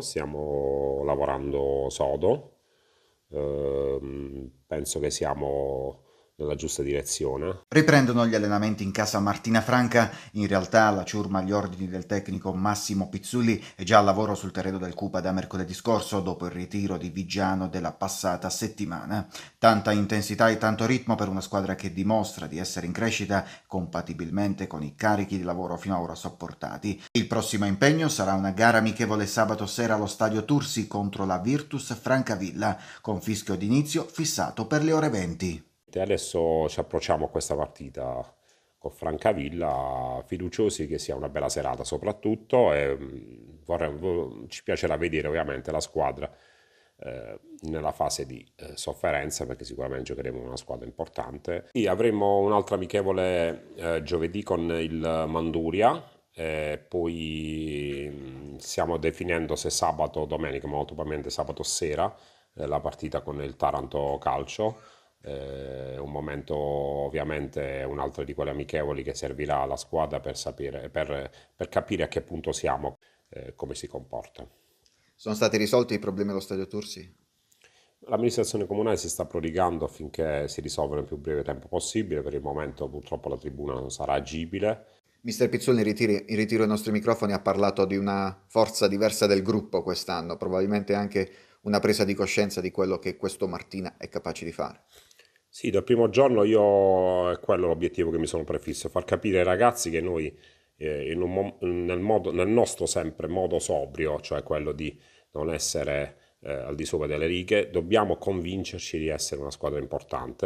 Stiamo lavorando sodo, ehm, penso che siamo nella giusta direzione. Riprendono gli allenamenti in casa Martina Franca, in realtà la ciurma agli ordini del tecnico Massimo Pizzulli è già al lavoro sul terreno del Cupa da mercoledì scorso dopo il ritiro di Vigiano della passata settimana. Tanta intensità e tanto ritmo per una squadra che dimostra di essere in crescita compatibilmente con i carichi di lavoro fino ad ora sopportati. Il prossimo impegno sarà una gara amichevole sabato sera allo stadio Tursi contro la Virtus Francavilla con fischio d'inizio fissato per le ore 20. Adesso ci approcciamo a questa partita con Francavilla, fiduciosi che sia una bella serata soprattutto e mm, vorrei, ci piacerà vedere ovviamente la squadra eh, nella fase di eh, sofferenza perché sicuramente giocheremo una squadra importante. E avremo un'altra amichevole eh, giovedì con il Manduria, poi mm, stiamo definendo se sabato o domenica, ma molto probabilmente sabato sera la partita con il Taranto Calcio eh, un momento ovviamente un altro di quelle amichevoli che servirà alla squadra per, sapere, per, per capire a che punto siamo, eh, come si comporta. Sono stati risolti i problemi allo stadio Tursi? L'amministrazione comunale si sta prodigando affinché si risolvano nel più breve tempo possibile, per il momento purtroppo la tribuna non sarà agibile. Mister Pizzolini, in ritiro i nostri microfoni, ha parlato di una forza diversa del gruppo quest'anno, probabilmente anche una presa di coscienza di quello che questo Martina è capace di fare. Sì, dal primo giorno io è quello l'obiettivo che mi sono prefisso, far capire ai ragazzi che noi eh, un, nel, modo, nel, nostro sempre modo sobrio, cioè quello di non essere eh, al di sopra delle righe, dobbiamo convincerci di essere una squadra importante.